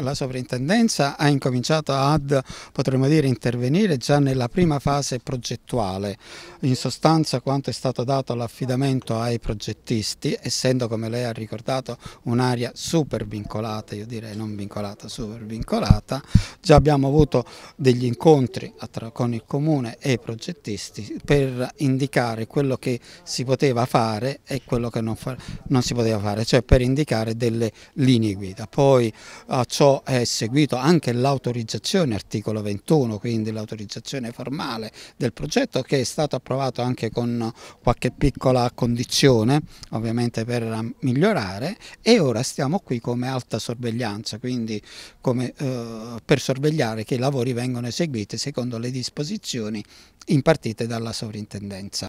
La sovrintendenza ha incominciato ad, potremmo dire, intervenire già nella prima fase progettuale, in sostanza quanto è stato dato l'affidamento ai progettisti, essendo come lei ha ricordato un'area super vincolata, io direi non vincolata, super vincolata, già abbiamo avuto degli incontri con il comune e i progettisti per indicare quello che si poteva fare e quello che non, non si poteva fare, cioè per indicare delle linee guida. Poi a Ciò è seguito anche l'autorizzazione, articolo 21, quindi l'autorizzazione formale del progetto che è stato approvato anche con qualche piccola condizione, ovviamente per migliorare e ora stiamo qui come alta sorveglianza, quindi come, eh, per sorvegliare che i lavori vengano eseguiti secondo le disposizioni impartite dalla sovrintendenza.